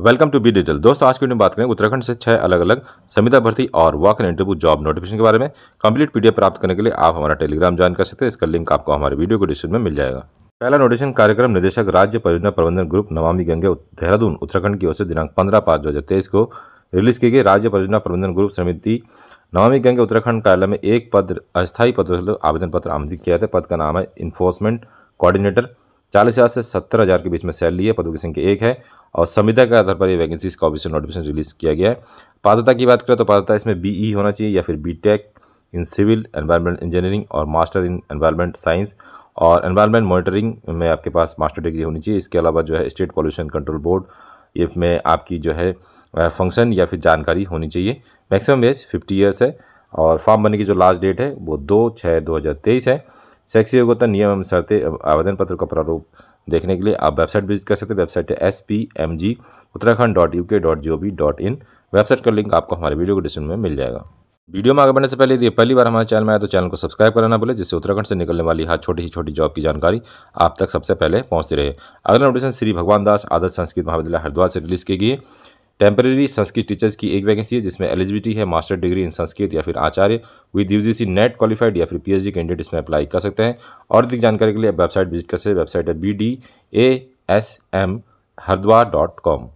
welcome to be digital दोस्तों आज की वीडियो में बात करें उत्तराखंड से छह अलग अलग संविधा भर्ती और walk and interview job notification के बारे में कंप्लीट पीडीएफ प्राप्त करने के लिए आप हमारा टेलीग्राम ज्वाइन कर सकते हैं इसका लिंक आपको हमारे वीडियो को डिस्क्रिप्शन में मिल जाएगा पहला नोटिफिकेशन कार्यक्रम निदेशक राज्य परियोजना प्रबंधन ग्रुप नमामि गंगे देहरादून उत्तराखंड की ओर से दिनांक पंद्रह पांच दो हज़ार तेईस को रिलीज की गई राज्य परियोजना प्रबंधन ग्रुप समिति नमामि गंगे उत्तराखंड कार्यालय में एक पद अस्थायी पद आवेदन पत्र आमंत्रित किया था पद का नाम है इन्फोर्समेंट कोऑर्डिनेटर चालीस हज़ार से सत्तर हज़ार के बीच में सैलरी है पदों की संख्या एक है और संविधा के आधार पर ये वैकेंसी का ऑफिशियल नोटिफिकेशन रिलीज किया गया है पात्रता की बात करें तो पात्रता इसमें बीई e होना चाहिए या फिर B in civil environment engineering और मास्टर इन एनवायरमेंट साइंस और एनवायरमेंट मॉनिटरिंग में आपके पास मास्टर डिग्री होनी चाहिए इसके अलावा जो है स्टेट पॉल्यूशन कंट्रोल बोर्ड इसमें में आपकी जो है फंक्शन या फिर जानकारी होनी चाहिए मैक्सिमम एज फिफ्टी ईयर्स है और फॉर्म भरने की जो लास्ट डेट है वो दो छः दो हज़ार तेईस है शैक्षिक योग्यता नियम एवं शर्तें आवेदन पत्र का प्रारूप देखने के लिए आप वेबसाइट विजिट कर सकते हैं वेबसाइट है S P M G Uttarakhand dot U K dot G O V dot in website का लिंक आपको हमारे वीडियो को डिस्क्रिप्शन में मिल जाएगा वीडियो में आगे बढ़ने से पहले यदि पहली बार हमारे चैनल में आए तो चैनल को सब्सक्राइब करना भूले जिससे उत्तराखंड से निकलने वाली हर छोटी ही छोटी जॉब की जानकारी आप तक सबसे पहले पहुंचती रहे अगला नोटिस श्री भगवान दास आदर्श संस्कृत महाविद्यालय हरिद्वार से रिलीज की गई है टेम्प्रेरी संस्कृत टीचर्स की एक वैकेंसी है जिसमें एलिजिबिलिटी है मास्टर डिग्री इन संस्कृत या फिर आचार्य with U G NET qualified या फिर डी कैंडिडेट इसमें अप्लाई कर सकते हैं और अधिक जानकारी के लिए वेबसाइट विजिट कर सकते हैं वेबसाइट है B D A S M Haridwar dot com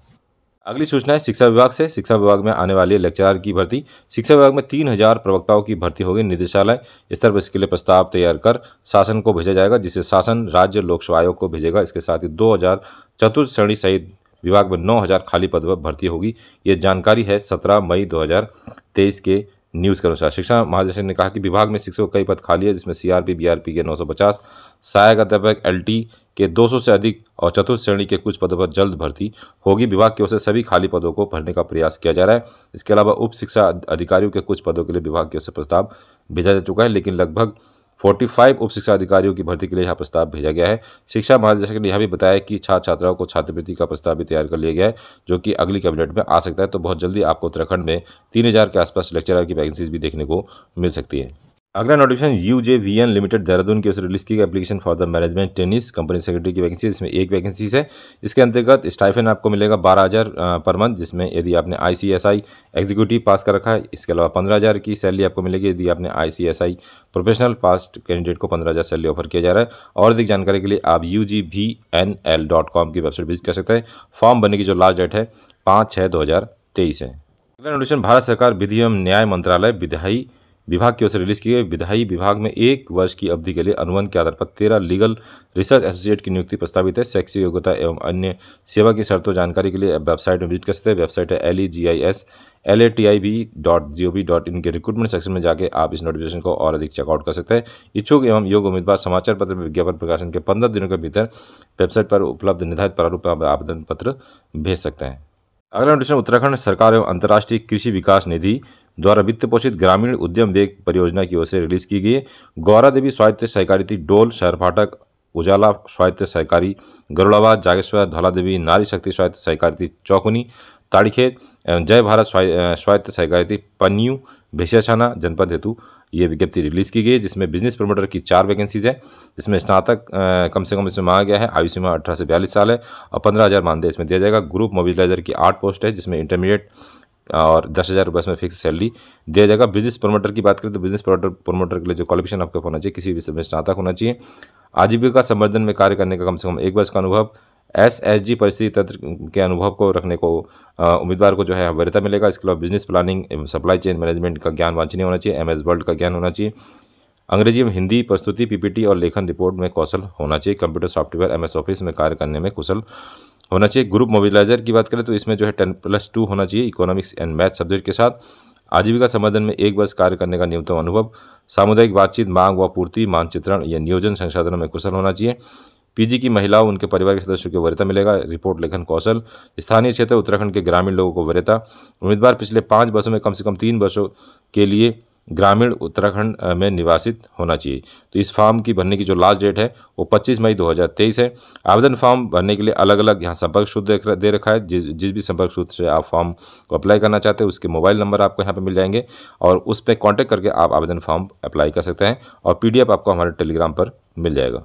अगली सूचना है शिक्षा विभाग से शिक्षा विभाग में आने वाली लेक्चरर की भर्ती शिक्षा विभाग में तीन हजार प्रवक्ताओं की भर्ती होगी निदेशालय स्तर पर इसके लिए प्रस्ताव तैयार कर शासन को भेजा जाएगा जिसे शासन राज्य लोक सेवा आयोग को भेजेगा इसके साथ ही दो हजार चतुर्थ श्रेणी सहित विभाग में 9000 खाली पद पर भर्ती होगी ये जानकारी है 17 मई 2023 के न्यूज़ के अनुसार शिक्षा महादेशक ने कहा कि विभाग में शिक्षकों कई पद खाली है जिसमें सीआरपी बीआरपी के 950 सहायक अध्यापक एलटी के 200 से अधिक और चतुर्थ श्रेणी के कुछ पदों पर जल्द भर्ती होगी विभाग की ओर से सभी खाली पदों को भरने का प्रयास किया जा रहा है इसके अलावा उप शिक्षा अधिकारियों के कुछ पदों के लिए विभाग की ओर से प्रस्ताव भेजा जा चुका है लेकिन लगभग 45 उप शिक्षा अधिकारियों की भर्ती के लिए यह प्रस्ताव भेजा गया है शिक्षा महानिदेशक ने यह भी बताया कि छात्र छात्राओं को छात्रवृत्ति का प्रस्ताव भी तैयार कर लिया गया है जो कि अगली कैबिनेट में आ सकता है तो बहुत जल्दी आपको उत्तराखंड में तीन के आसपास लेक्चरर की वैकेंसीज भी देखने को मिल सकती है अगला notification U J V N limited Dehradun की ओर से रिलीज की गई application for the management tennis company secretary की वैकेंसी इसमें एक वैकेंसी है इसके अंतर्गत स्टाइफन आपको मिलेगा बारह हज़ार पर मंथ जिसमें यदि आपने I C S I executive पास कर रखा है इसके अलावा पंद्रह हज़ार की सैलरी आपको मिलेगी यदि आपने I C S I professional pass candidate को पंद्रह हज़ार सैलरी ऑफर किया जा रहा है और अधिक जानकारी के लिए आप U G V N L dot com की वेबसाइट विजिट कर सकते हैं फॉर्म भरने की जो लास्ट डेट है पाँच छः दो हज़ार तेईस है अगला नोटिफिकेशन भारत सरकार विधि एवं न्याय मंत्रालय विधायी विभाग की ओर से रिलीज किए गए विधायी विभाग में एक वर्ष की अवधि के लिए अनुबंध के आधार पर तेरह लीगल रिसर्च एसोसिएट की नियुक्ति प्रस्तावित है शैक्षिक योग्यता एवं अन्य सेवा की शर्तों जानकारी के लिए वेबसाइट में विजिट कर सकते हैं वेबसाइट है L E G I S L A T I B dot G O V dot in के रिक्रूटमेंट सेक्शन में जाकर आप इस नोटिफिकेशन को और अधिक चेकआउट कर सकते हैं इच्छुक एवं योग्य उम्मीदवार समाचार पत्र में विज्ञापन प्रकाशन के पंद्रह दिनों के भीतर वेबसाइट पर उपलब्ध निर्धारित प्रारूप में आवेदन पत्र भेज सकते हैं अगला नोटिशन उत्तराखंड सरकार एवं अंतर्राष्ट्रीय कृषि विकास निधि द्वारा वित्त पोषित ग्रामीण उद्यम वेग परियोजना की ओर से रिलीज की गई गौरा देवी स्वायत्त सहकारिती डोल शहर फाटक उजाला स्वायत्त सहकारी गरुड़ाबाद जागेश्वर धौला देवी नारी शक्ति स्वायत्त सहकारिती चौकुनी ताड़ीखेत एवं जय भारत स्वायत्त सहकारिता पन्यू भेसियाछाना जनपद हेतु ये विज्ञप्ति रिलीज़ की गई है जिसमें बिजनेस प्रमोटर की चार वैकेंसीज है इसमें स्नातक कम से कम इसमें मांगा गया है आयु सीमा अठारह से बयालीस साल है और पंद्रह हज़ार मानदेय इसमें दिया जाएगा ग्रुप मोबिलाइजर की आठ पोस्ट है जिसमें इंटरमीडिएट और दस हज़ार रुपये इसमें फिक्स सैलरी दिया जाएगा बिजनेस प्रमोटर की बात करें तो बिजनेस प्रमोटर प्रमोटर के लिए जो क्वालिफिकेशन आपका होना चाहिए किसी भी विषय में स्नातक होना चाहिए आजीविका संवर्धन में कार्य करने का कम से कम एक वर्ष का अनुभव एस एस जी परिस्थिति तंत्र के अनुभव को रखने को उम्मीदवार को जो है वैधता मिलेगा इसके अलावा business planning supply chain management का ज्ञान वांछनीय होना चाहिए एम एस वर्ल्ड का ज्ञान होना चाहिए अंग्रेजी में हिंदी प्रस्तुति पीपीटी और लेखन रिपोर्ट में कौशल होना चाहिए कंप्यूटर सॉफ्टवेयर एमएस ऑफिस में कार्य करने में कुशल होना चाहिए ग्रुप मोबिलाइजर की बात करें तो इसमें जो है टेन प्लस टू होना चाहिए इकोनॉमिक्स एंड मैथ सब्जेक्ट के साथ आजीविका संबंधन में एक वर्ष कार्य करने का न्यूनतम अनुभव सामुदायिक बातचीत मांग व पूर्ति मानचित्रण या नियोजन संसाधनों में कुशल होना चाहिए पीजी की महिलाओं उनके परिवार के सदस्यों को वरीयता मिलेगा रिपोर्ट लेखन कौशल स्थानीय क्षेत्र उत्तराखंड के ग्रामीण लोगों को वरीयता उम्मीदवार पिछले पाँच वर्षों में कम से कम तीन वर्षों के लिए ग्रामीण उत्तराखंड में निवासित होना चाहिए तो इस फॉर्म की भरने की जो लास्ट डेट है वो 25 मई 2023 है आवेदन फॉर्म भरने के लिए अलग अलग यहाँ संपर्क सूत्र दे रखा है जिस जिस भी संपर्क सूत्र से आप फॉर्म को अप्लाई करना चाहते हैं उसके मोबाइल नंबर आपको यहाँ पर मिल जाएंगे और उस पर कॉन्टैक्ट करके आप आवेदन फॉर्म अप्लाई कर सकते हैं और पी आपको हमारे टेलीग्राम पर मिल जाएगा